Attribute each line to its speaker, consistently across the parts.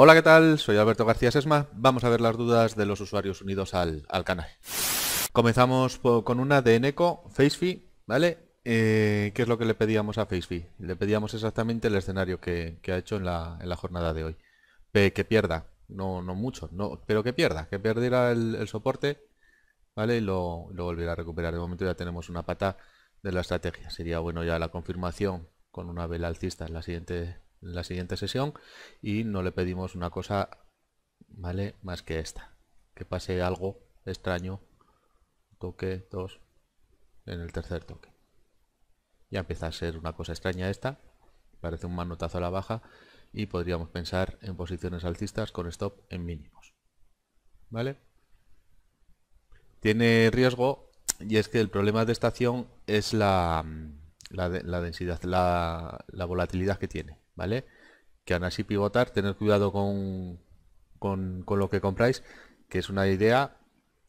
Speaker 1: Hola, ¿qué tal? Soy Alberto García Sesma. Vamos a ver las dudas de los usuarios unidos al, canal. Comenzamos con una de Eneco, Facefi. ¿vale? Eh, ¿Qué es lo que le pedíamos a Facefi? Le pedíamos exactamente el escenario que, ha hecho en la, jornada de hoy. que pierda, no, mucho, no, pero que pierda, que perdiera el, soporte, ¿vale? Y lo, lo a recuperar. De momento ya tenemos una pata de la estrategia. Sería bueno ya la confirmación con una vela alcista en la siguiente la siguiente sesión y no le pedimos una cosa vale más que esta que pase algo extraño toque 2 en el tercer toque ya empieza a ser una cosa extraña esta parece un manotazo a la baja y podríamos pensar en posiciones alcistas con stop en mínimos vale tiene riesgo y es que el problema de esta acción es la, mm, la, densidad la volatilidad que tiene ¿vale? Que aún así pivotar, tener cuidado con, con, con lo que compráis, que es una idea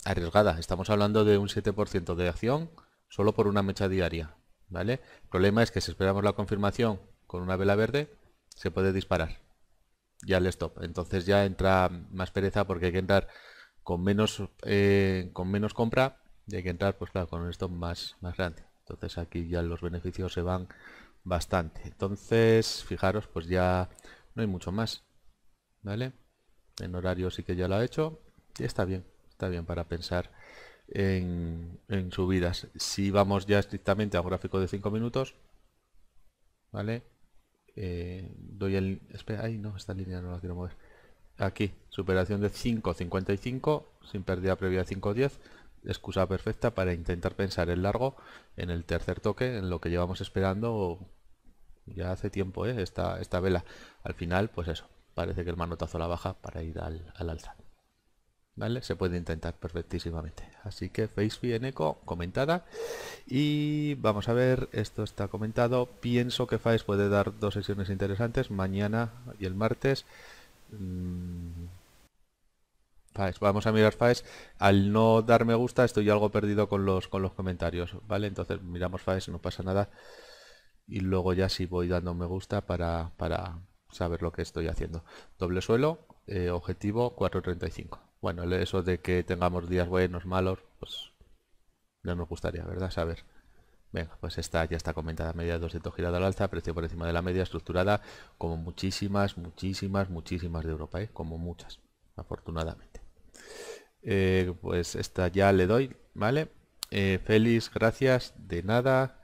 Speaker 1: arriesgada. Estamos hablando de un 7% de acción solo por una mecha diaria, ¿vale? El problema es que si esperamos la confirmación con una vela verde, se puede disparar ya el stop. Entonces ya entra más pereza porque hay que entrar con menos eh, con menos compra y hay que entrar pues claro con un stop más, más grande. Entonces aquí ya los beneficios se van bastante. Entonces, fijaros, pues ya no hay mucho más. ¿Vale? En horario sí que ya lo ha hecho. Y está bien, está bien para pensar en, en subidas. Si vamos ya estrictamente a un gráfico de 5 minutos, ¿vale? Eh, doy el... Espera, ay, no, esta línea no la quiero mover. Aquí, superación de 5.55 sin pérdida previa de 5.10 excusa perfecta para intentar pensar el largo en el tercer toque, en lo que llevamos esperando ya hace tiempo ¿eh? esta, esta vela. Al final, pues eso, parece que el manotazo la baja para ir al, alza. ¿Vale? Se puede intentar perfectísimamente. Así que Face en eco comentada. Y vamos a ver, esto está comentado. Pienso que face puede dar dos sesiones interesantes mañana y el martes. Mm, Faes. Vamos a mirar Faes. Al no dar me gusta estoy algo perdido con los, con los comentarios, ¿vale? Entonces miramos Faes, no pasa nada. Y luego ya si voy dando me gusta para, para saber lo que estoy haciendo. Doble suelo, eh, objetivo 4.35. Bueno, eso de que tengamos días buenos, malos, pues no me gustaría, ¿verdad? Saber. Venga, pues esta ya está comentada, media de 200 girada al alza, precio por encima de la media, estructurada, como muchísimas, muchísimas, muchísimas de Europa, ¿eh? como muchas, afortunadamente. Eh, pues esta ya le doy, ¿vale? Eh, Feliz, gracias, de nada.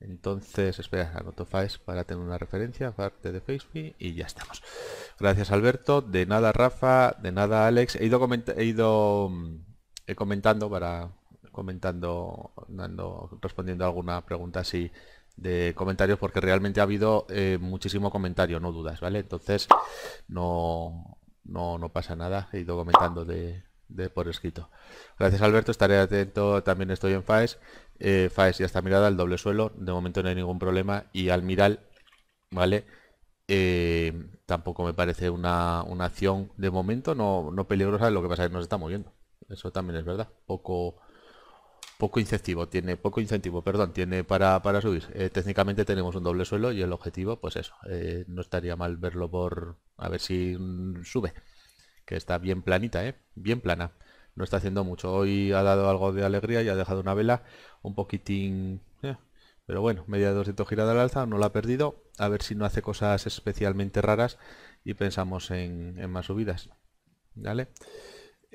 Speaker 1: Entonces, espera, anoto FAES para tener una referencia, parte de Facebook y ya estamos. Gracias Alberto, de nada Rafa, de nada Alex. He ido, ido mm, comentando para comentando, dando, respondiendo alguna pregunta así de comentarios porque realmente ha habido eh, muchísimo comentario, no dudas, ¿vale? Entonces, no, no, pasa nada, he ido comentando de, por escrito. Gracias Alberto, estaré atento, también estoy en FAES. Eh, FAES ya está mirada, el doble suelo, de momento no hay ningún problema. Y al mirar, ¿vale? Eh, tampoco me parece una, una, acción de momento no, no peligrosa, lo que pasa es que nos está moviendo. Eso también es verdad. Poco, poco incentivo tiene poco incentivo perdón tiene para, para subir eh, técnicamente tenemos un doble suelo y el objetivo pues eso eh, no estaría mal verlo por a ver si mm, sube que está bien planita eh, bien plana no está haciendo mucho hoy ha dado algo de alegría y ha dejado una vela un poquitín eh, pero bueno media de 200 girada al alza no la ha perdido a ver si no hace cosas especialmente raras y pensamos en, en más subidas vale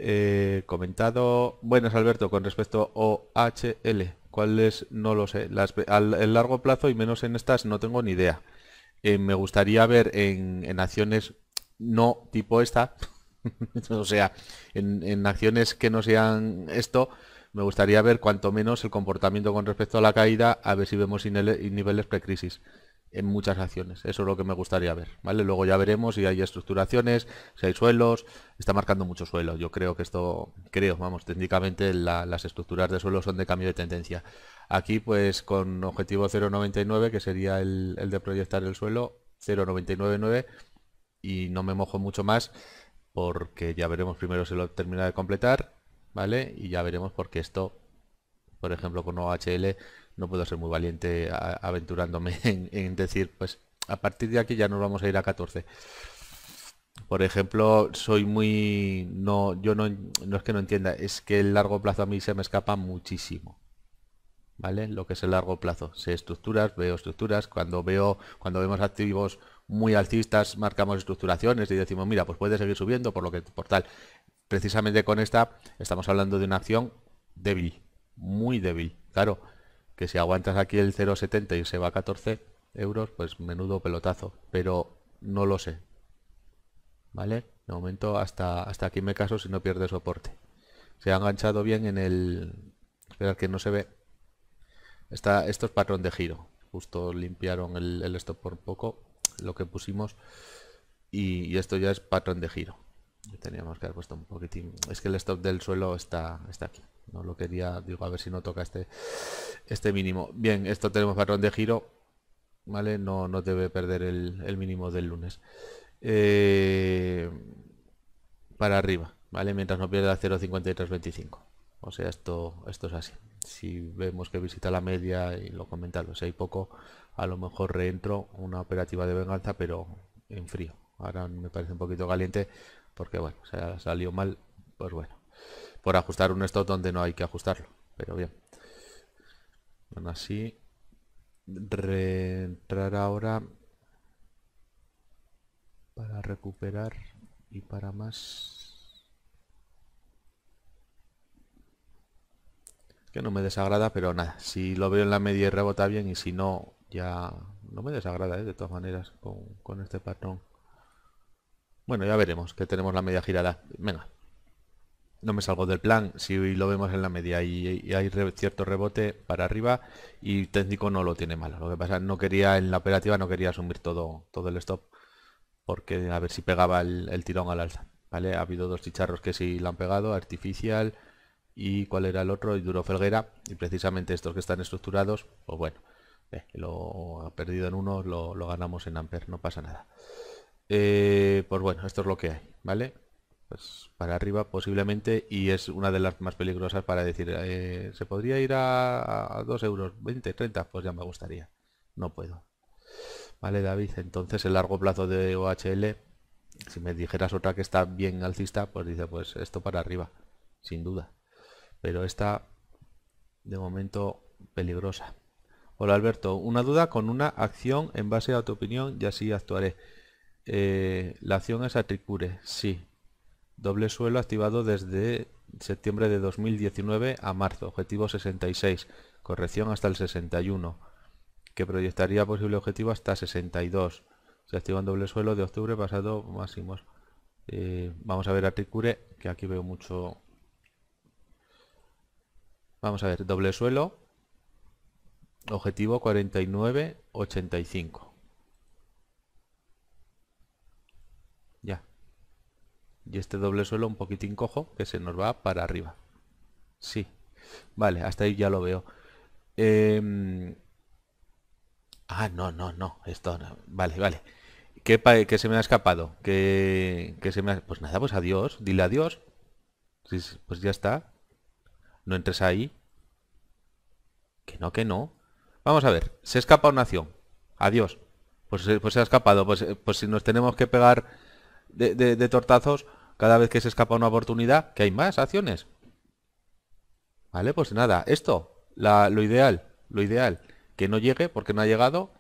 Speaker 1: eh, comentado. Buenas Alberto, con respecto a OHL, ¿cuáles? No lo sé. Las, al, el largo plazo y menos en estas no tengo ni idea. Eh, me gustaría ver en, acciones no tipo esta, o sea, en, en acciones que no sean esto, me gustaría ver cuanto menos el comportamiento con respecto a la caída, a ver si vemos niveles precrisis en muchas acciones. Eso es lo que me gustaría ver, ¿vale? Luego ya veremos si hay estructuraciones, si hay suelos. Está marcando mucho suelo. Yo creo que esto, creo, vamos, técnicamente las estructuras de suelo son de cambio de tendencia. Aquí pues con objetivo 0.99, que sería el, de proyectar el suelo, 0.999 y no me mojo mucho más porque ya veremos primero si lo termina de completar, ¿vale? Y ya veremos porque esto, por ejemplo con OHL, no puedo ser muy valiente aventurándome en, decir, pues a partir de aquí ya nos vamos a ir a 14. Por ejemplo, soy muy... No, yo no, no es que no entienda, es que el largo plazo a mí se me escapa muchísimo. ¿Vale? Lo que es el largo plazo. Sé estructuras, veo estructuras. Cuando veo, cuando vemos activos muy alcistas, marcamos estructuraciones y decimos, mira, pues puede seguir subiendo por lo que por tal. Precisamente con esta estamos hablando de una acción débil, muy débil. Claro, que si aguantas aquí el 0,70 y se va a 14 euros, pues menudo pelotazo, pero no lo sé. ¿Vale? De momento hasta, hasta aquí me caso si no pierde soporte. Se ha enganchado bien en el... Esperar que no se ve. Está, esto es patrón de giro. Justo limpiaron el, stop por poco, lo que pusimos. Y, y, esto ya es patrón de giro. Teníamos que haber puesto un poquitín... Es que el stop del suelo está, está aquí no lo quería, digo, a ver si no toca este, este mínimo. Bien, esto tenemos patrón de giro, ¿vale? No, no debe perder el, mínimo del lunes. Eh, para arriba, ¿vale? Mientras no pierda 0.5325. O sea, esto, esto es así. Si vemos que visita la media y lo comentado, si hay poco, a lo mejor reentro una operativa de venganza, pero en frío. Ahora me parece un poquito caliente porque, bueno, se ha salido mal, pues bueno por ajustar un stop donde no hay que ajustarlo. Pero bien. Bueno, así, reentrar ahora para recuperar y para más. Que no me desagrada, pero nada, si lo veo en la media y rebota bien y si no, ya no me desagrada, ¿eh? de todas maneras, con este patrón. Bueno, ya veremos, que tenemos la media girada. Venga, no me salgo del plan. Si lo vemos en la media y, hay cierto rebote para arriba y técnico no lo tiene malo. Lo que pasa no quería en la operativa no quería asumir todo, todo el stop porque a ver si pegaba el, tirón al alza. ¿Vale? Ha habido dos chicharros que sí lo han pegado, artificial y cuál era el otro, y duro felguera, y precisamente estos que están estructurados, pues bueno, eh, lo ha perdido en uno, lo, ganamos en Amper, no pasa nada. Eh, pues bueno, esto es lo que hay, ¿vale? pues para arriba posiblemente y es una de las más peligrosas para decir eh, se podría ir a, dos 2 euros 20 30 pues ya me gustaría no puedo vale david entonces el largo plazo de ohl si me dijeras otra que está bien alcista pues dice pues esto para arriba sin duda pero está de momento peligrosa hola alberto una duda con una acción en base a tu opinión y así actuaré eh, la acción es atricure sí Doble suelo activado desde septiembre de 2019 a marzo, objetivo 66, corrección hasta el 61, que proyectaría posible objetivo hasta 62. Se activan doble suelo de octubre pasado máximos. Eh, vamos a ver a que aquí veo mucho... Vamos a ver, doble suelo, objetivo 49.85. Y este doble suelo un poquitín cojo que se nos va para arriba. Sí. Vale, hasta ahí ya lo veo. Em, ah, no, no, no. Esto Vale, vale. Que, se me ha escapado. Que, se me ha... Pues nada, pues adiós. Dile adiós. pues ya está. No entres ahí. Que no, que no. Vamos a ver. Se escapa una acción. Adiós. Pues, pues se ha escapado. pues, pues si nos tenemos que pegar de, tortazos cada vez que se escapa una oportunidad, que hay más acciones. Vale, pues nada, esto, la, lo ideal, lo ideal, que no llegue porque no ha llegado,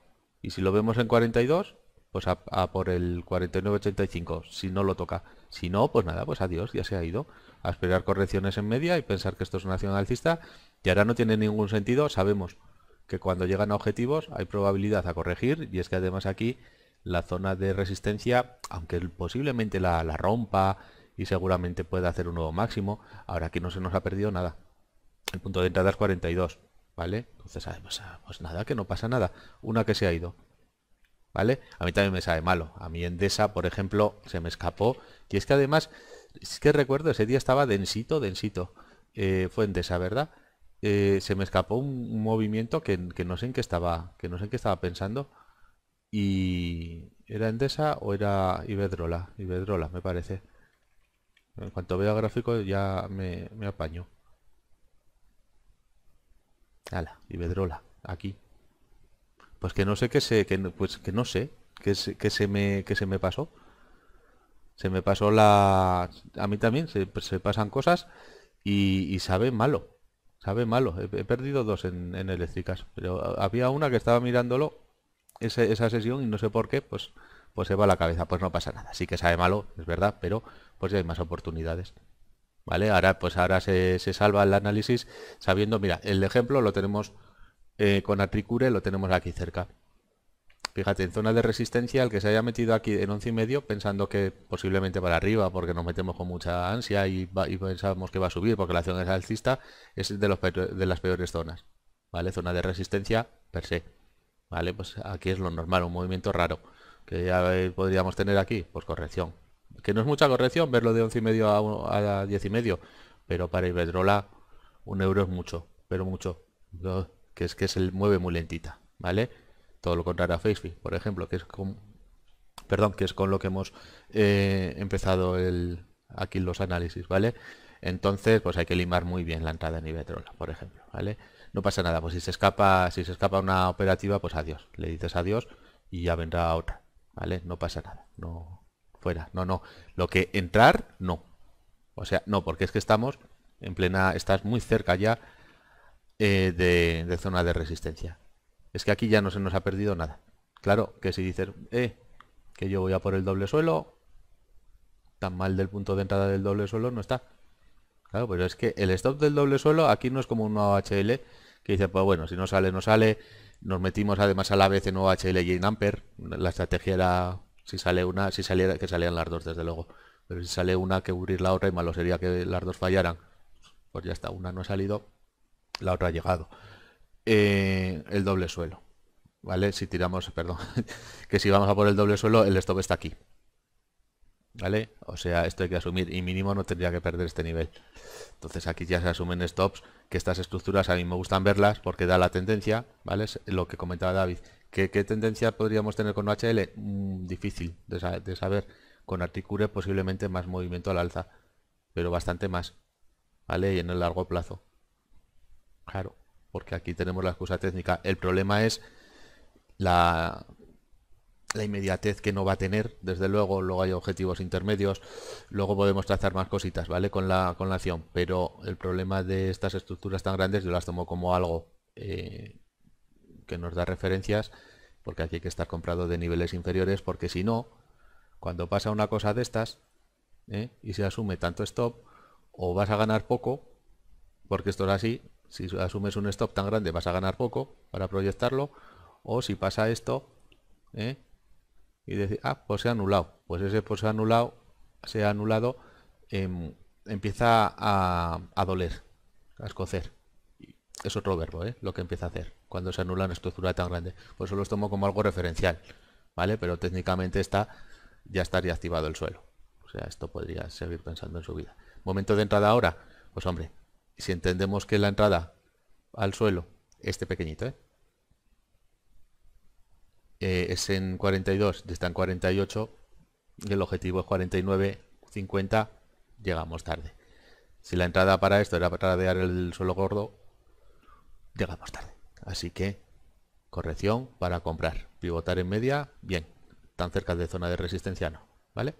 Speaker 1: y si lo vemos en 42, pues a, por el 49.85, si no lo toca. Si no, pues nada, pues adiós, ya se ha ido. A esperar correcciones en media y pensar que esto es una acción alcista, y ahora no tiene ningún sentido, sabemos que cuando llegan a objetivos hay probabilidad a corregir, y es que además aquí la zona de resistencia, aunque posiblemente la, rompa y seguramente pueda hacer un nuevo máximo, ahora aquí no se nos ha perdido nada. El punto de entrada es 42, ¿vale? Entonces, pues, ah, pues, nada, que no pasa nada. Una que se ha ido, ¿vale? A mí también me sabe malo. A mí Endesa, por ejemplo, se me escapó. Y es que además, es que recuerdo, ese día estaba densito, densito. Eh, fue Endesa, ¿verdad? Eh, se me escapó un, movimiento que, no sé en qué estaba, que no sé en qué estaba pensando y era Endesa o era Ibedrola? Ibedrola, me parece. En cuanto veo gráfico ya me, me apaño. Ala, Ibedrola, aquí. Pues que no sé qué sé, que pues que no sé, que se, que se me que se me pasó. Se me pasó la a mí también se, pasan cosas y, sabe malo. Sabe malo. He, perdido dos en, en eléctricas, pero había una que estaba mirándolo esa sesión y no sé por qué, pues, pues se va a la cabeza, pues no pasa nada. Sí que sabe malo, es verdad, pero pues ya hay más oportunidades. ¿Vale? Ahora, pues ahora se, salva el análisis sabiendo, mira, el ejemplo lo tenemos eh, con Atricure, lo tenemos aquí cerca. Fíjate, en zona de resistencia, el que se haya metido aquí en once y medio, pensando que posiblemente para arriba, porque nos metemos con mucha ansia y, pensamos que va a subir porque la acción es alcista, es de, los, de las peores zonas. ¿Vale? Zona de resistencia per se. ¿Vale? Pues aquí es lo normal, un movimiento raro. Que ya eh, podríamos tener aquí, pues corrección. Que no es mucha corrección verlo de 11 y medio a, diez y medio, pero para Iberdrola un euro es mucho, pero mucho. que es que se mueve muy lentita, ¿vale? Todo lo contrario a Facebook, por ejemplo, que es con, perdón, que es con lo que hemos eh, empezado el, aquí los análisis, ¿vale? Entonces, pues hay que limar muy bien la entrada en Ibetrola, por ejemplo, ¿vale? No pasa nada, pues si se escapa, si se escapa una operativa, pues adiós. Le dices adiós y ya vendrá otra, ¿vale? No pasa nada, no fuera, no, no. Lo que entrar, no. O sea, no, porque es que estamos en plena, estás muy cerca ya eh, de, de zona de resistencia. Es que aquí ya no se nos ha perdido nada. Claro, que si dices, eh, que yo voy a por el doble suelo, tan mal del punto de entrada del doble suelo no está. Claro, pero es que el stop del doble suelo aquí no es como un nuevo HL que dice, pues bueno, si no sale, no sale. Nos metimos además a la vez en HL y en Amper. La estrategia era si sale una, si saliera, que salían las dos desde luego. Pero si sale una que cubrir la otra y malo sería que las dos fallaran. Pues ya está, una no ha salido, la otra ha llegado. Eh, el doble suelo. ¿Vale? Si tiramos, perdón, que si vamos a por el doble suelo, el stop está aquí. ¿Vale? O sea, esto hay que asumir y mínimo no tendría que perder este nivel. Entonces aquí ya se asumen stops, que estas estructuras a mí me gustan verlas porque da la tendencia, ¿vale? Es lo que comentaba David. ¿Qué, qué tendencia podríamos tener con HL? Mm, difícil de, de, saber. Con Articure posiblemente más movimiento al alza, pero bastante más, ¿vale? Y en el largo plazo. Claro, porque aquí tenemos la excusa técnica. El problema es la la inmediatez que no va a tener, desde luego, luego hay objetivos intermedios, luego podemos trazar más cositas, ¿vale? Con la, con la acción, pero el problema de estas estructuras tan grandes yo las tomo como algo eh, que nos da referencias, porque aquí hay que estar comprado de niveles inferiores, porque si no, cuando pasa una cosa de estas ¿eh? y se asume tanto stop, o vas a ganar poco, porque esto es así, si asumes un stop tan grande vas a ganar poco para proyectarlo, o si pasa esto, ¿eh? y decir, ah, pues se ha anulado. Pues ese pues se ha anulado, se ha anulado, em, empieza a, doler, a escocer. Es otro verbo, ¿eh? lo que empieza a hacer cuando se anula una estructura tan grande. Pues eso los tomo como algo referencial, ¿vale? Pero técnicamente está, ya estaría activado el suelo. O sea, esto podría seguir pensando en su vida. Momento de entrada ahora, pues hombre, si entendemos que la entrada al suelo, este pequeñito, ¿eh? Eh, es en 42, está en 48, y el objetivo es 49, 50, llegamos tarde. Si la entrada para esto era para tradear el suelo gordo, llegamos tarde. Así que, corrección para comprar. Pivotar en media, bien. Tan cerca de zona de resistencia no, ¿vale?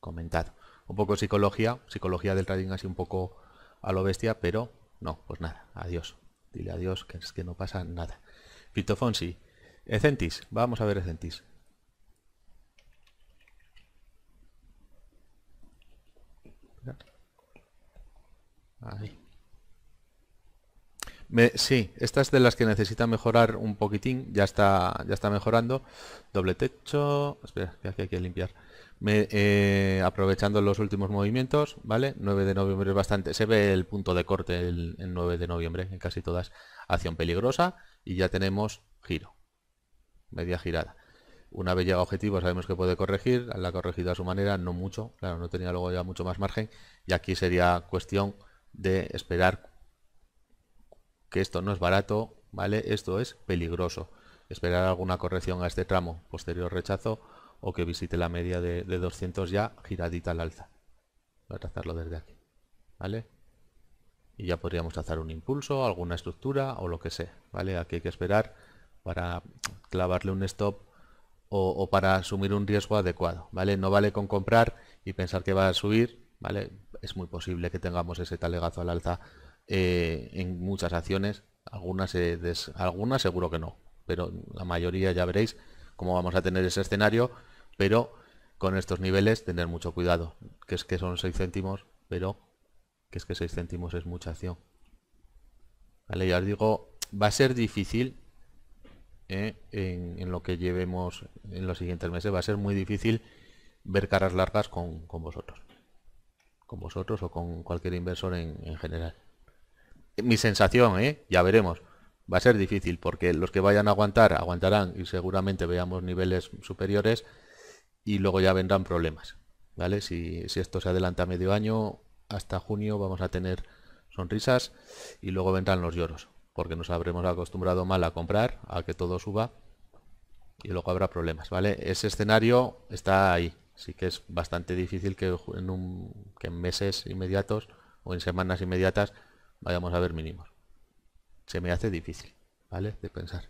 Speaker 1: Comentado. Un poco psicología, psicología del trading así un poco a lo bestia, pero no, pues nada, adiós. Dile adiós, que es que no pasa nada. Pitofonsi, Ecentis, vamos a ver Ecentis. sí, esta es de las que necesita mejorar un poquitín, ya está, ya está mejorando. Doble techo, espera, que hay que limpiar. Eh, aprovechando los últimos movimientos, ¿vale? 9 de noviembre es bastante, se ve el punto de corte en 9 de noviembre en casi todas. Acción peligrosa, y ya tenemos giro, media girada. Una vez llega objetivo sabemos que puede corregir, la ha corregido a su manera, no mucho, claro, no tenía luego ya mucho más margen y aquí sería cuestión de esperar que esto no es barato, ¿vale? Esto es peligroso. Esperar alguna corrección a este tramo, posterior rechazo o que visite la media de, 200 ya giradita al alza. Voy a trazarlo desde aquí, ¿vale? y ya podríamos hacer un impulso, alguna estructura o lo que sea, ¿vale? Aquí hay que esperar para clavarle un stop o, para asumir un riesgo adecuado, ¿vale? No vale con comprar y pensar que va a subir, ¿vale? Es muy posible que tengamos ese talegazo al alza eh, en muchas acciones, algunas, eh, algunas seguro que no, pero la mayoría ya veréis cómo vamos a tener ese escenario, pero con estos niveles tener mucho cuidado, que es que son 6 céntimos, pero que es que 6 céntimos es mucha acción. Vale, ya os digo, va a ser difícil ¿eh? en, lo que llevemos en los siguientes meses, va a ser muy difícil ver caras largas con, vosotros. Con vosotros o con cualquier inversor en, general. Mi sensación, ¿eh? ya veremos. Va a ser difícil porque los que vayan a aguantar, aguantarán y seguramente veamos niveles superiores y luego ya vendrán problemas. ¿Vale? Si, si esto se adelanta medio año, hasta junio vamos a tener sonrisas y luego vendrán los lloros, porque nos habremos acostumbrado mal a comprar, a que todo suba y luego habrá problemas, ¿vale? Ese escenario está ahí, sí que es bastante difícil que en, meses inmediatos o en semanas inmediatas vayamos a ver mínimos. Se me hace difícil, ¿vale? De pensar.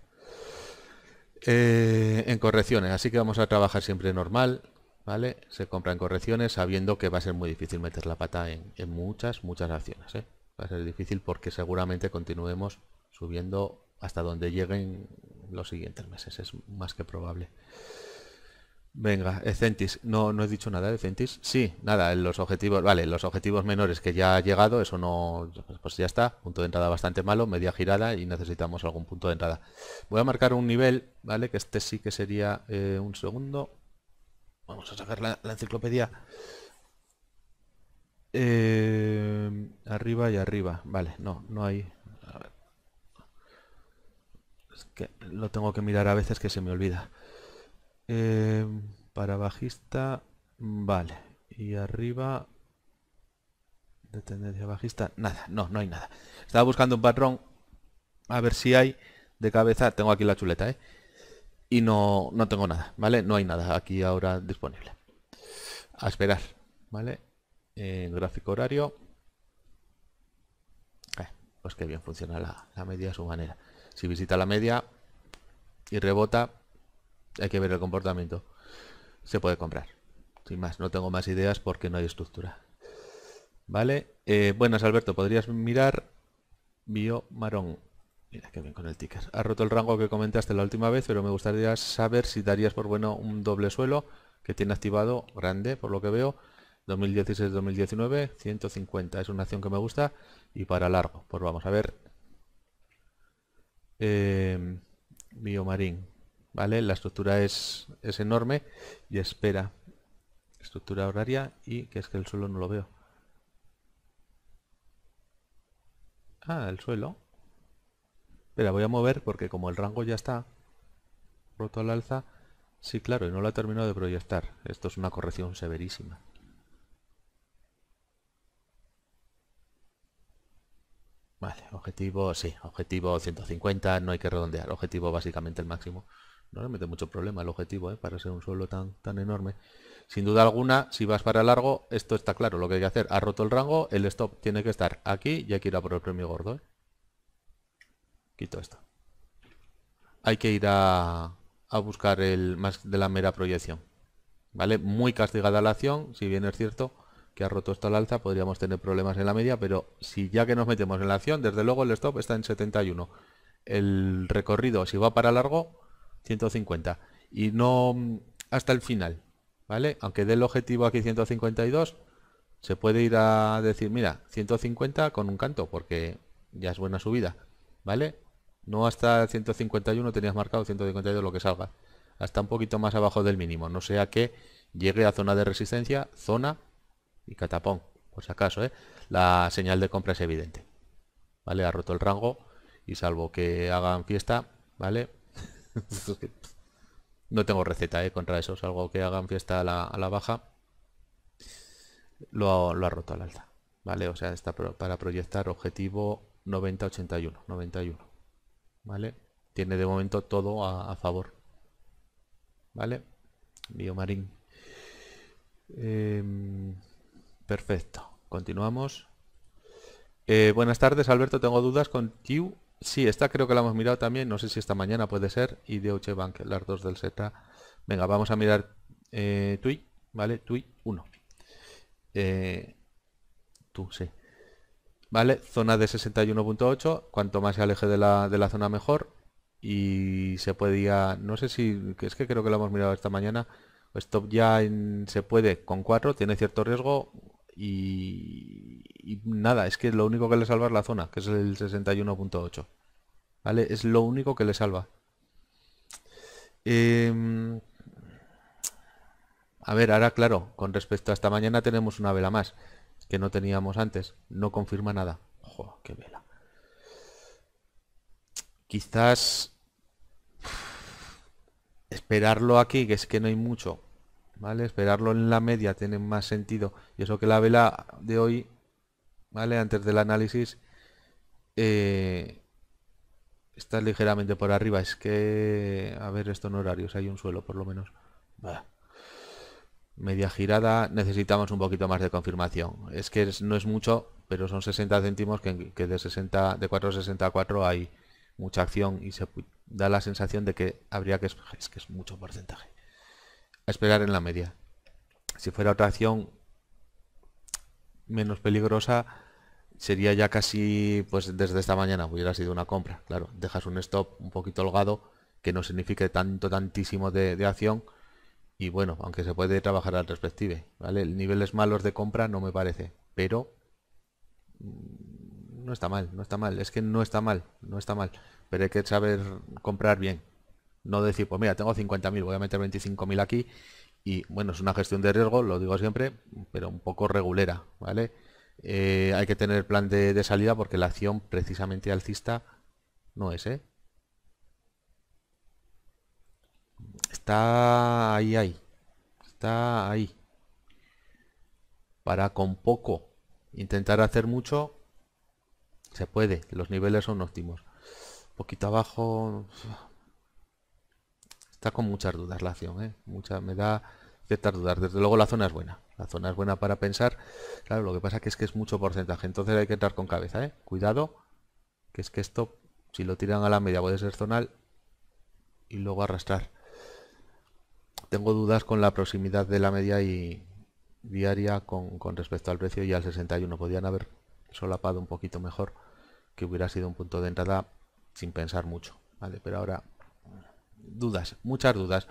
Speaker 1: Eh, en correcciones, así que vamos a trabajar siempre normal, ¿Vale? Se compran correcciones sabiendo que va a ser muy difícil meter la pata en, muchas, muchas acciones. ¿eh? Va a ser difícil porque seguramente continuemos subiendo hasta donde lleguen los siguientes meses. Es más que probable. Venga, Ecentis, no, no he dicho nada de Ecentis. Sí, nada, los objetivos, vale, los objetivos menores que ya ha llegado, eso no, pues ya está, punto de entrada bastante malo, media girada y necesitamos algún punto de entrada. Voy a marcar un nivel, ¿vale? Que este sí que sería eh, un segundo. Vamos a sacar la, enciclopedia. Eh, arriba y arriba. Vale, no, no hay... Es que lo tengo que mirar a veces que se me olvida. Eh, para bajista, vale. Y arriba... De tendencia bajista, nada, no, no hay nada. Estaba buscando un patrón, a ver si hay de cabeza. Tengo aquí la chuleta, ¿eh? y no, no tengo nada, ¿vale? No hay nada aquí ahora disponible. A esperar, ¿vale? En gráfico horario. Eh, pues que bien funciona la, media a su manera. Si visita la media y rebota, hay que ver el comportamiento. Se puede comprar. Sin más, no tengo más ideas porque no hay estructura. ¿Vale? Eh, buenas, Alberto. ¿Podrías mirar Bio Marón? Mira, que bien con el ticker. Ha roto el rango que comentaste la última vez, pero me gustaría saber si darías por bueno un doble suelo que tiene activado, grande por lo que veo, 2016-2019, 150. Es una acción que me gusta y para largo. Pues vamos a ver. biomarín. Em, ¿Vale? La estructura es, es enorme y espera. Estructura horaria y que es que el suelo no lo veo. Ah, el suelo. Espera, voy a mover porque como el rango ya está roto al alza... Sí, claro, y no lo ha terminado de proyectar. Esto es una corrección severísima. Vale, objetivo, sí, objetivo 150, no hay que redondear, objetivo básicamente el máximo. No le mete mucho problema el objetivo, ¿eh? para ser un suelo tan, tan enorme. Sin duda alguna, si vas para largo, esto está claro, lo que hay que hacer, ha roto el rango, el stop tiene que estar aquí y hay que ir a por el premio gordo. ¿eh? Quito esto. Hay que ir a, buscar el más de la mera proyección. ¿Vale? Muy castigada la acción, si bien es cierto que ha roto esto al alza, podríamos tener problemas en la media, pero si ya que nos metemos en la acción, desde luego el stop está en 71. El recorrido, si va para largo, 150. Y no hasta el final, ¿vale? Aunque dé el objetivo aquí 152, se puede ir a decir, mira, 150 con un canto, porque ya es buena subida, ¿vale? No hasta 151 tenías marcado 152 lo que salga. Hasta un poquito más abajo del mínimo. No sea que llegue a zona de resistencia, zona y catapón. Por si acaso, ¿eh? La señal de compra es evidente. ¿Vale? Ha roto el rango. Y salvo que hagan fiesta, ¿vale? no tengo receta ¿eh? contra eso. Salvo que hagan fiesta a la, baja. Lo ha, roto al alza. ¿Vale? O sea, está para proyectar objetivo 90-81. ¿Vale? Tiene de momento todo a, favor. ¿Vale? Biomarín. marín em, perfecto. Continuamos. Eh, buenas tardes, Alberto. Tengo dudas con Q. Sí, esta creo que la hemos mirado también. No sé si esta mañana puede ser. Y Oche Bank, las dos del Z. Venga, vamos a mirar eh, Tui. ¿Vale? Tui 1. Eh, tú, sí. ¿Vale? Zona de 61.8, cuanto más se aleje de la, zona mejor. Y se podía, no sé si, es que creo que lo hemos mirado esta mañana, stop ya se puede con 4, tiene cierto riesgo y, nada, es que lo único que le salva es la zona, que es el 61.8. ¿Vale? Es lo único que le salva. Em, a ver, ahora claro, con respecto a esta mañana tenemos una vela más que no teníamos antes. No confirma nada. Ojo, vela. Quizás esperarlo aquí, que es que no hay mucho. ¿Vale? Esperarlo en la media tiene más sentido. Y eso que la vela de hoy, ¿vale? Antes del análisis, eh, está ligeramente por arriba. Es que, a ver, esto en horarios, hay un suelo por lo menos. Media girada, necesitamos un poquito más de confirmación. Es que no es mucho, pero son 60 céntimos que, de 60 de 4.64 hay mucha acción y se da la sensación de que habría que... Es que es mucho porcentaje. A esperar en la media. Si fuera otra acción menos peligrosa, sería ya casi, pues desde esta mañana hubiera sido una compra. Claro, dejas un stop un poquito holgado, que no signifique tanto, tantísimo de acción y bueno, aunque se puede trabajar al respective, ¿vale? Niveles malos de compra no me parece, pero mm, no está mal, no está mal, es que no está mal, no está mal, pero hay que saber comprar bien, no decir, pues mira, tengo 50.000, voy a meter 25.000 aquí y bueno, es una gestión de riesgo, lo digo siempre, pero un poco regulera, ¿vale? Eh, hay que tener plan de, de salida porque la acción precisamente alcista no es, ¿eh? Está ahí, ahí. Está ahí. Para con poco intentar hacer mucho, se puede. Los niveles son óptimos. poquito abajo... Está con muchas dudas la acción, ¿eh? Mucha, me da ciertas dudas. Desde luego la zona es buena. La zona es buena para pensar. Claro, lo que pasa que es que es mucho porcentaje. Entonces hay que entrar con cabeza, ¿eh? Cuidado. Que es que esto, si lo tiran a la media puede ser zonal. Y luego arrastrar tengo dudas con la proximidad de la media y diaria con, respecto al precio y al 61. Podían haber solapado un poquito mejor, que hubiera sido un punto de entrada sin pensar mucho. Vale, pero ahora dudas, muchas dudas.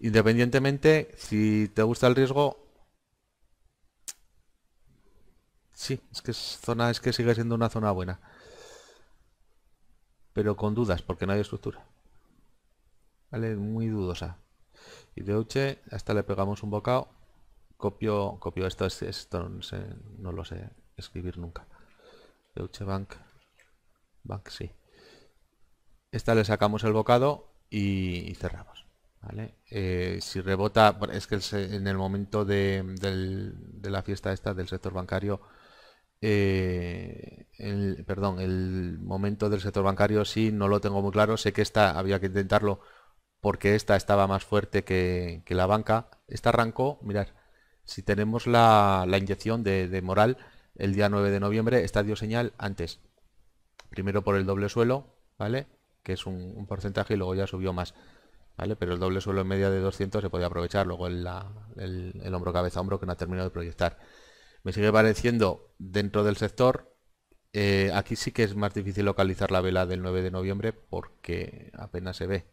Speaker 1: Independientemente, si te gusta el riesgo, sí, es que zona, es que sigue siendo una zona buena, pero con dudas porque no hay estructura. Vale, muy dudosa y de hasta le pegamos un bocado copio copio esto esto no, lo sé escribir nunca deutsche bank bank sí esta le sacamos el bocado y, cerramos ¿vale? Eh, si rebota es que en el momento de, la fiesta esta del sector bancario eh, perdón, el momento del sector bancario sí, no lo tengo muy claro, sé que esta había que intentarlo porque esta estaba más fuerte que, la banca. Esta arrancó, mirad, si tenemos la, inyección de, moral el día 9 de noviembre, esta dio señal antes. Primero por el doble suelo, ¿vale? Que es un, porcentaje y luego ya subió más. ¿Vale? Pero el doble suelo en media de 200 se podía aprovechar, luego el, hombro cabeza hombro que no ha terminado de proyectar. Me sigue pareciendo dentro del sector, eh, aquí sí que es más difícil localizar la vela del 9 de noviembre porque apenas se ve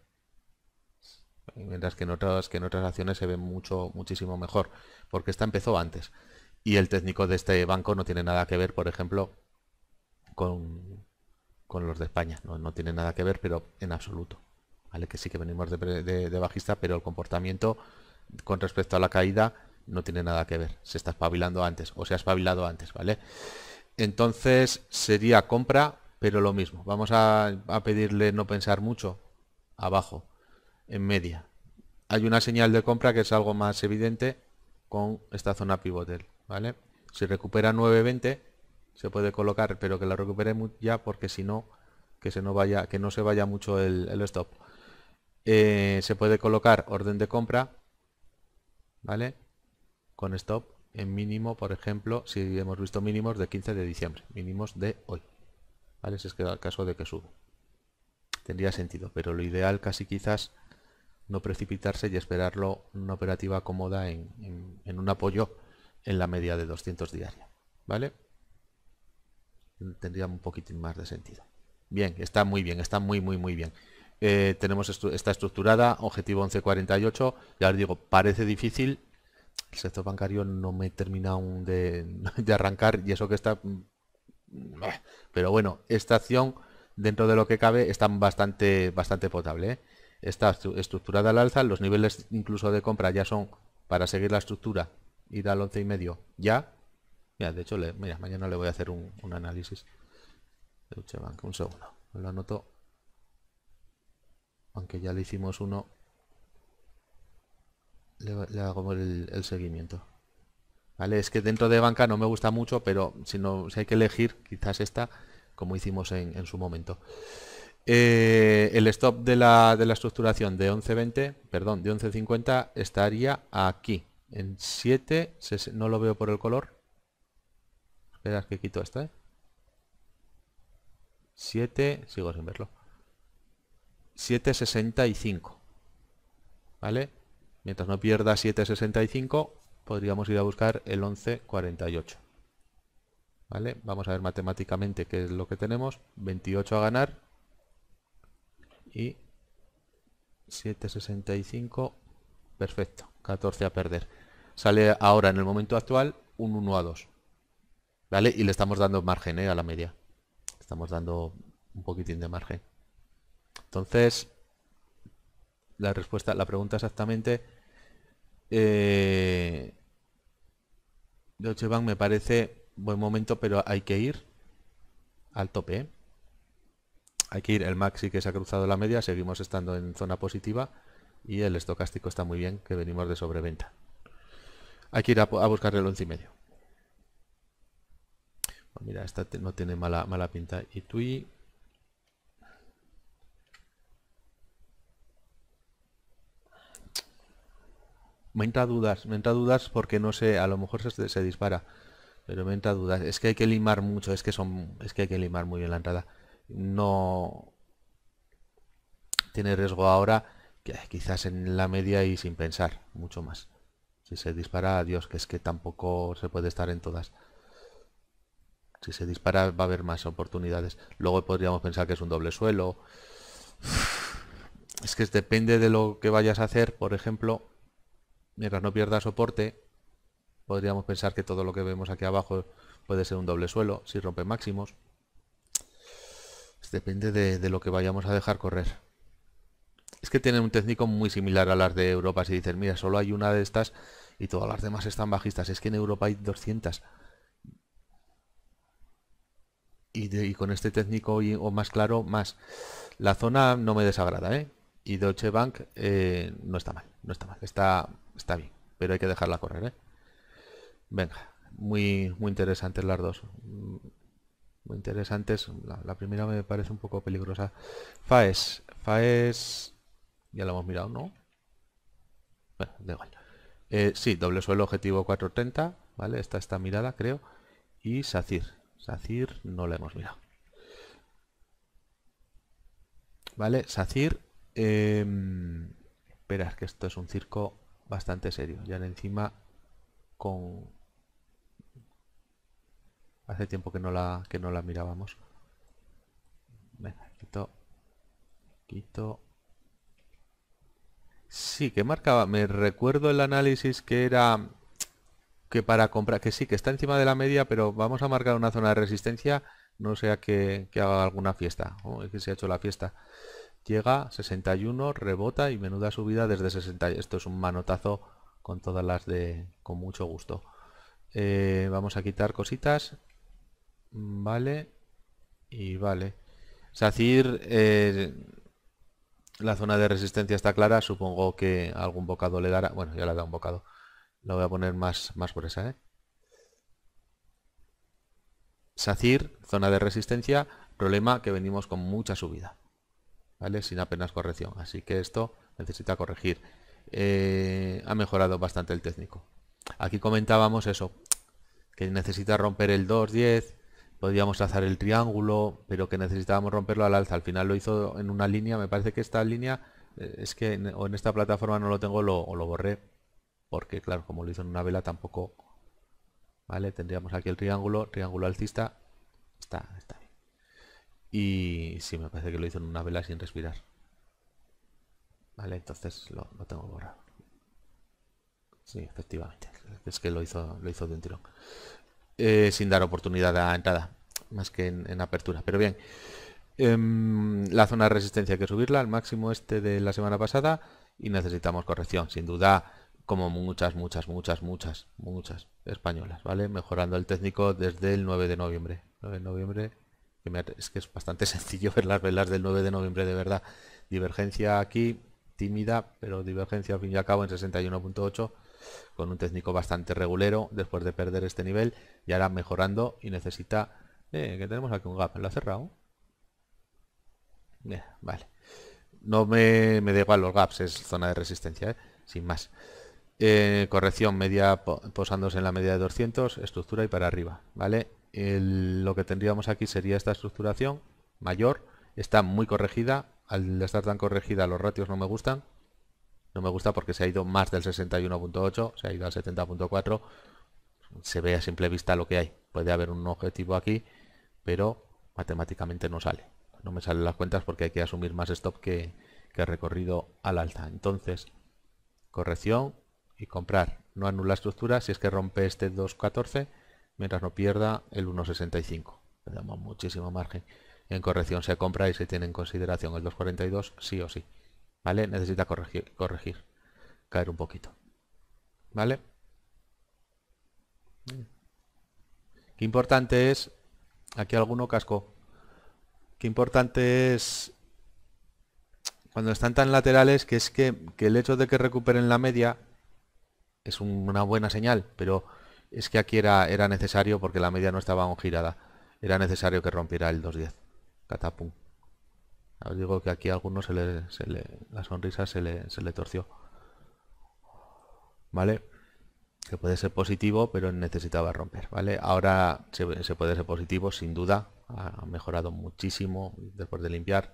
Speaker 1: mientras que en otras, que en otras acciones se ve mucho, muchísimo mejor, porque esta empezó antes. Y el técnico de este banco no tiene nada que ver, por ejemplo, con, con los de España. No, no, tiene nada que ver, pero en absoluto. ¿Vale? Que sí que venimos de, de, bajista, pero el comportamiento con respecto a la caída no tiene nada que ver. Se está espabilando antes, o se ha espabilado antes, ¿vale? Entonces sería compra, pero lo mismo. Vamos a pedirle no pensar mucho abajo en media. Hay una señal de compra que es algo más evidente con esta zona pivotel, ¿vale? Si recupera 9.20 se puede colocar, pero que la recupere ya porque si no, que, se no vaya, que no se vaya mucho el, stop. Eh, se puede colocar orden de compra, ¿vale? Con stop en mínimo, por ejemplo, si hemos visto mínimos de 15 de diciembre, mínimos de hoy, ¿vale? Si es que el caso de que suba. Tendría sentido, pero lo ideal casi quizás no precipitarse y esperarlo una operativa cómoda en, un apoyo en la media de 200 diaria. ¿Vale? Tendría un poquitín más de sentido. Bien, está muy bien, está muy, muy, muy bien. Eh, tenemos esta estructurada, objetivo 1148, ya os digo, parece difícil. El sector bancario no me termina de, arrancar y eso que está... Mm, eh, pero bueno, esta acción dentro de lo que cabe está bastante, bastante potable. ¿eh? está estructurada al alza, los niveles incluso de compra ya son para seguir la estructura, ir al 11 y medio ya. Mira, de hecho, mañana le voy a hacer un, análisis. Deutsche un segundo, lo anoto. Aunque ya le hicimos uno, le, hago el, seguimiento. Vale, es que dentro de banca no me gusta mucho, pero si, no, si hay que elegir, quizás esta, como hicimos en su momento. Eh, el stop de la, de la estructuración de 11.20, perdón, de 11.50 estaría aquí, en 7, no lo veo por el color. Espera, que quito esta, ¿eh? 7, sigo sin verlo. 7.65. ¿Vale? Mientras no pierda 7.65, podríamos ir a buscar el 11.48. ¿Vale? Vamos a ver matemáticamente qué es lo que tenemos. 28 a ganar, y 765 perfecto 14 a perder sale ahora en el momento actual un 1 a 2 vale y le estamos dando margen ¿eh? a la media estamos dando un poquitín de margen entonces la respuesta la pregunta exactamente eh, Deutsche Bank me parece buen momento pero hay que ir al tope ¿eh? hay que ir, el maxi que se ha cruzado la media, seguimos estando en zona positiva y el estocástico está muy bien, que venimos de sobreventa. Hay que ir a, buscarle el once y medio. Pues mira, esta no tiene mala, mala pinta. Y Tui. Me entra dudas, me entra dudas porque no sé, a lo mejor se, dispara. Pero me entra dudas. Es que hay que limar mucho, es que Es que hay que limar muy bien la entrada no tiene riesgo ahora, que eh, quizás en la media y sin pensar, mucho más. Si se dispara, Dios, que es que tampoco se puede estar en todas. Si se dispara va a haber más oportunidades. Luego podríamos pensar que es un doble suelo. Es que depende de lo que vayas a hacer, por ejemplo, mientras no pierda soporte, podríamos pensar que todo lo que vemos aquí abajo puede ser un doble suelo, si rompe máximos. Depende de, lo que vayamos a dejar correr. Es que tienen un técnico muy similar a las de Europa. Si dices, mira, solo hay una de estas y todas las demás están bajistas. Es que en Europa hay 200. Y, con este técnico y, o más claro, más. La zona no me desagrada, ¿eh? Y Deutsche Bank eh, no está mal, no está mal. Está, está bien, pero hay que dejarla correr, ¿eh? Venga, muy, muy interesantes las dos muy interesantes. La, primera me parece un poco peligrosa. Faes. Faes... Ya lo hemos mirado, ¿no? Bueno, da igual. Eh, sí, doble suelo objetivo 430. ¿Vale? Esta mirada, creo. Y Sacir. Sacir no la hemos mirado. ¿Vale? Sacir... Eh, em, espera, es que esto es un circo bastante serio. Ya encima con Hace tiempo que no la, que no la mirábamos. quito. Quito. Sí, que marcaba. Me recuerdo el análisis que era que para comprar, que sí, que está encima de la media, pero vamos a marcar una zona de resistencia, no sea que, haga alguna fiesta. O que se ha hecho la fiesta. Llega 61, rebota y menuda subida desde 60. Esto es un manotazo con todas las de... con mucho gusto. Eh, vamos a quitar cositas Mm, vale. Y vale. Sacir, eh, la zona de resistencia está clara. Supongo que algún bocado le dará. Bueno, ya le da un bocado. lo voy a poner más, más por esa, ¿eh? Sacir, zona de resistencia. Problema que venimos con mucha subida. ¿Vale? Sin apenas corrección. Así que esto necesita corregir. Eh, ha mejorado bastante el técnico. Aquí comentábamos eso, que necesita romper el 2.10 podíamos trazar el triángulo, pero que necesitábamos romperlo al alza. Al final lo hizo en una línea, me parece que esta línea, eh, es que en, o en esta plataforma no lo tengo lo, o lo borré, porque claro, como lo hizo en una vela tampoco... ¿Vale? Tendríamos aquí el triángulo, triángulo alcista, está, está bien. Y sí, me parece que lo hizo en una vela sin respirar. Vale, entonces lo, tengo borrado. Sí, efectivamente. Es que lo hizo, lo hizo de un tirón. Eh, sin dar oportunidad a entrada, más que en, apertura. Pero bien, em, la zona de resistencia hay que subirla al máximo este de la semana pasada y necesitamos corrección, sin duda como muchas, muchas, muchas, muchas, muchas españolas, ¿vale? Mejorando el técnico desde el 9 de noviembre. 9 de noviembre, es que es bastante sencillo ver las velas del 9 de noviembre, de verdad. Divergencia aquí, tímida, pero divergencia al fin y al cabo en 61.8 con un técnico bastante regulero después de perder este nivel y ahora mejorando y necesita... Eh, que tenemos aquí un gap, lo ha cerrado. Eh, vale. No me, me da igual los gaps, es zona de resistencia, eh, sin más. corrección media posándose en la media de 200, estructura y para arriba, ¿vale? lo que tendríamos aquí sería esta estructuración mayor, está muy corregida, al estar tan corregida los ratios no me gustan, no me gusta porque se ha ido más del 61.8, se ha ido al 70.4. Se ve a simple vista lo que hay. Puede haber un objetivo aquí, pero matemáticamente no sale. No me salen las cuentas porque hay que asumir más stop que, recorrido al alta. Entonces, corrección y comprar. No anula estructura si es que rompe este 2.14 mientras no pierda el 1.65. Le damos muchísimo margen. En corrección se compra y se tiene en consideración el 2.42 sí o sí. ¿Vale? Necesita corregir, caer un poquito. ¿Vale? Qué importante es, aquí alguno casco, qué importante es cuando están tan laterales que es que, el hecho de que recuperen la media es una buena señal, pero es que aquí era, era necesario porque la media no estaba girada. Era necesario que rompiera el 2.10. Catapum. Os digo que aquí a algunos se le, la sonrisa se le, se le torció. ¿Vale? Que puede ser positivo, pero necesitaba romper, ¿vale? Ahora se, puede ser positivo, sin duda. Ha mejorado muchísimo después de limpiar,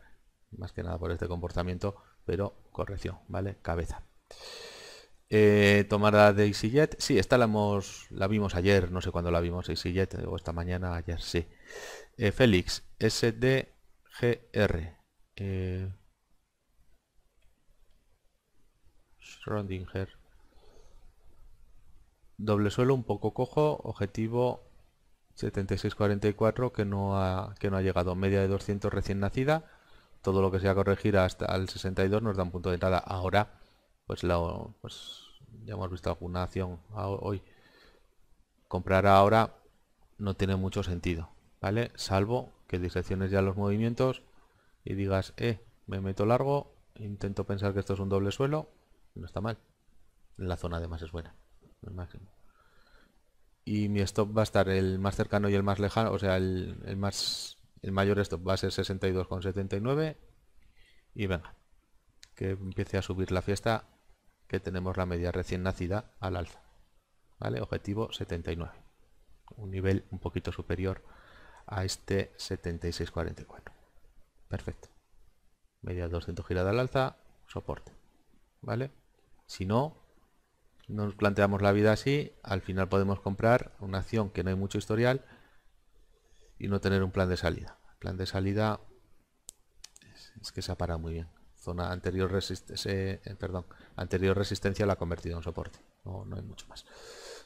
Speaker 1: más que nada por este comportamiento, pero corrección, ¿vale? Cabeza. Eh, tomada de EasyJet, sí, esta la, la vimos ayer, no sé cuándo la vimos, EasyJet, o esta mañana, ayer sí. Eh, Félix, SDGR, eh, Doble suelo un poco cojo, objetivo 7644 que no ha, que no ha llegado. Media de 200 recién nacida. Todo lo que sea corregir hasta el 62 nos da un punto de entrada. Ahora, pues, pues ya hemos visto alguna acción hoy. Comprar ahora no tiene mucho sentido, ¿vale? Salvo que disecciones ya los movimientos y digas, eh, me meto largo, intento pensar que esto es un doble suelo, no está mal. La zona además es buena, el máximo. Y mi stop va a estar el más cercano y el más lejano, o sea, el, más el mayor stop va a ser 62,79 y venga, que empiece a subir la fiesta que tenemos la media recién nacida al alza. ¿Vale? Objetivo 79. Un nivel un poquito superior a este 7644. Perfecto. Media 200 girada al alza, soporte. ¿Vale? Si no, nos planteamos la vida así, al final podemos comprar una acción que no hay mucho historial y no tener un plan de salida. plan de salida es, que se ha parado muy bien. Zona anterior, resistencia eh, perdón, anterior resistencia la ha convertido en soporte. No, no hay mucho más.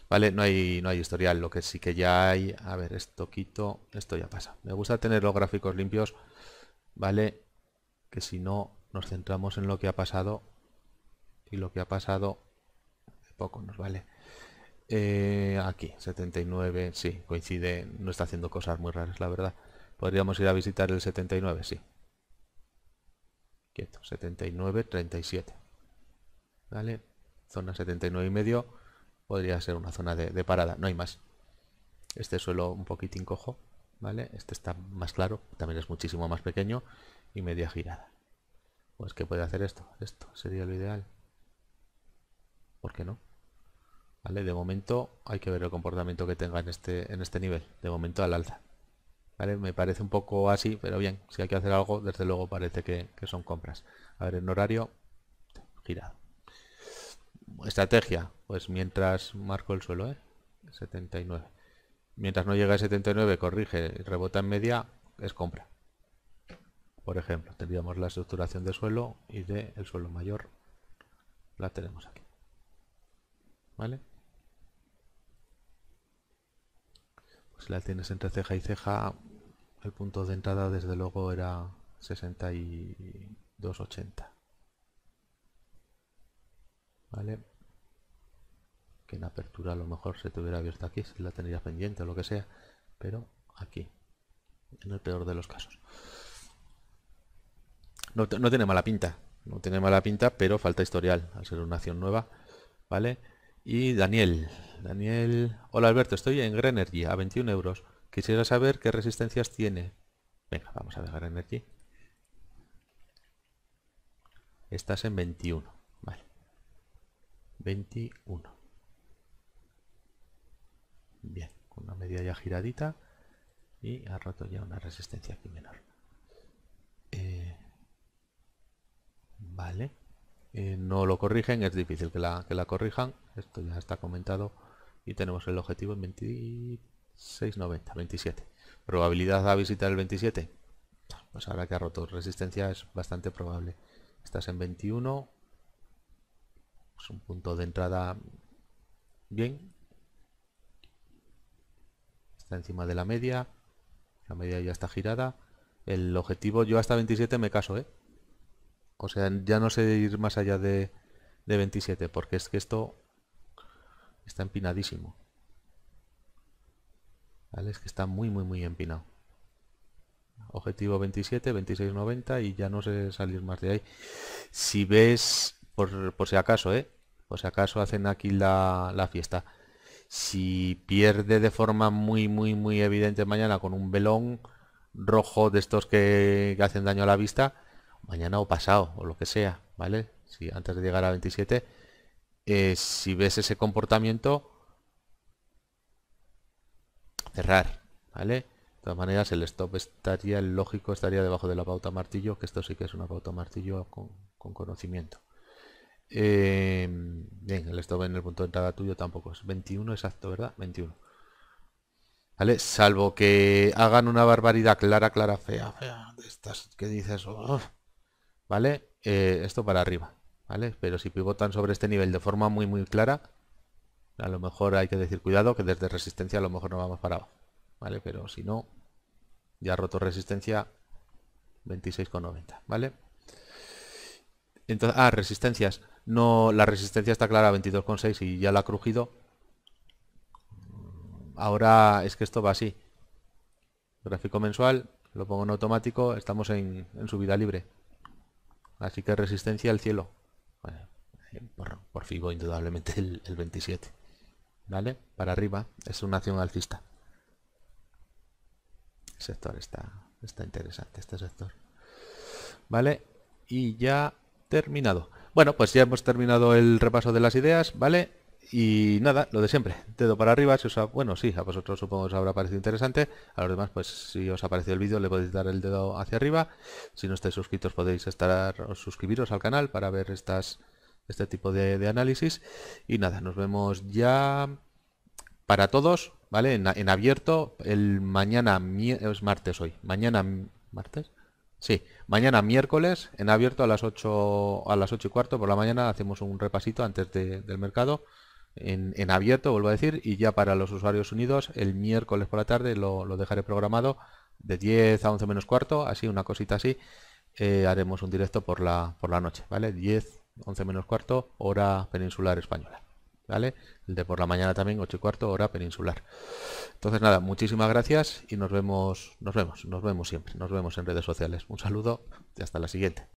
Speaker 1: Vale, no hay, no hay historial. Lo que sí que ya hay... A ver, esto quito. Esto ya pasa. Me gusta tener los gráficos limpios ¿vale? Que si no nos centramos en lo que ha pasado y lo que ha pasado poco nos vale. Eh, aquí, 79, sí, coincide, no está haciendo cosas muy raras, la verdad. Podríamos ir a visitar el 79, sí. Quieto, 79, 37. ¿Vale? Zona 79 y medio podría ser una zona de, de parada, no hay más. Este suelo un poquitín cojo. ¿vale? Este está más claro, también es muchísimo más pequeño y media girada. Pues que puede hacer esto, esto sería lo ideal. ¿Por qué no? ¿Vale? De momento hay que ver el comportamiento que tenga en este, en este nivel, de momento al alza. Me parece un poco así, pero bien, si hay que hacer algo, desde luego parece que, que son compras. A ver, en horario, girado. Estrategia, pues mientras marco el suelo, ¿eh? 79 mientras no llega a 79, corrige, rebota en media, es compra. Por ejemplo, tendríamos la estructuración de suelo y de el suelo mayor la tenemos aquí. ¿Vale? si pues la tienes entre ceja y ceja, el punto de entrada desde luego era 62,80. ¿Vale? que en apertura a lo mejor se tuviera hubiera abierto aquí, si la tenía pendiente o lo que sea, pero aquí, en el peor de los casos. No, tiene mala pinta, no tiene mala pinta, pero falta historial, al ser una acción nueva, ¿vale? Y Daniel, Daniel, hola Alberto, estoy en Grenergy a 21 euros, quisiera saber qué resistencias tiene. Venga, vamos a ver Grenergy. Estás en 21, vale. 21. Bien, con una media ya giradita y ha roto ya una resistencia aquí menor. Eh, vale. Eh, no lo corrigen, es difícil que la, que la corrijan. Esto ya está comentado y tenemos el objetivo en 26.90, 27. ¿Probabilidad a visitar el 27? Pues ahora que ha roto resistencia es bastante probable. Estás en 21. Es un punto de entrada bien, está encima de la media. La media ya está girada. El objetivo, yo hasta 27 me caso, ¿eh? O sea, ya no sé ir más allá de, 27, porque es que esto está empinadísimo. ¿Vale? Es que está muy, muy, muy empinado. Objetivo 27, 26,90 y ya no sé salir más de ahí. Si ves, por, si acaso, ¿eh? Por si acaso hacen aquí la, la fiesta. Si pierde de forma muy, muy, muy evidente mañana con un velón rojo de estos que, hacen daño a la vista, mañana o pasado, o lo que sea, ¿vale? Si antes de llegar a 27, eh, si ves ese comportamiento, cerrar, ¿vale? De todas maneras, el stop estaría, el lógico estaría debajo de la pauta martillo, que esto sí que es una pauta martillo con conocimiento. Em, bien, el stop en el punto de entrada tuyo tampoco es 21 exacto, ¿verdad? 21. ¿Vale? Salvo que hagan una barbaridad clara, clara, fea, fea, de estas que dices, ¿vale? Eh, esto para arriba, ¿vale? Pero si pivotan sobre este nivel de forma muy, muy clara, a lo mejor hay que decir cuidado, que desde resistencia a lo mejor no vamos para abajo, ¿vale? Pero si no, ya roto resistencia 26,90, ¿vale? Entonces, ah, resistencias. No, la resistencia está clara, 22,6 y ya la ha crujido. Ahora es que esto va así. Gráfico mensual, lo pongo en automático, estamos en, en subida libre. Así que resistencia al cielo. por, por, indudablemente, el, 27. ¿Vale? Para arriba, es una acción alcista. sector está, está interesante, este sector. ¿Vale? Y ya terminado. Bueno, pues ya hemos terminado el repaso de las ideas, ¿vale? Y nada, lo de siempre, dedo para arriba, si os ha... bueno, sí, a vosotros supongo os habrá parecido interesante, a los demás pues si os ha parecido el vídeo le podéis dar el dedo hacia arriba, si no estáis suscritos podéis estar suscribiros al canal para ver estas este tipo de, análisis y nada, nos vemos ya para todos, ¿vale? En, en abierto el mañana, es martes hoy, mañana, ¿martes? Sí, mañana miércoles en abierto a las 8 a las y cuarto por la mañana hacemos un repasito antes del mercado en, abierto, vuelvo a decir, y ya para los usuarios unidos el miércoles por la tarde lo, dejaré programado de 10 a 11 menos cuarto, así, una cosita así, eh, haremos un directo por la, por la noche, ¿vale? 10, 11 menos cuarto, hora peninsular española. El de por la mañana también, 8 y cuarto, hora peninsular. Entonces nada, muchísimas gracias y nos vemos, nos vemos, nos vemos siempre, nos vemos en redes sociales. Un saludo y hasta la siguiente.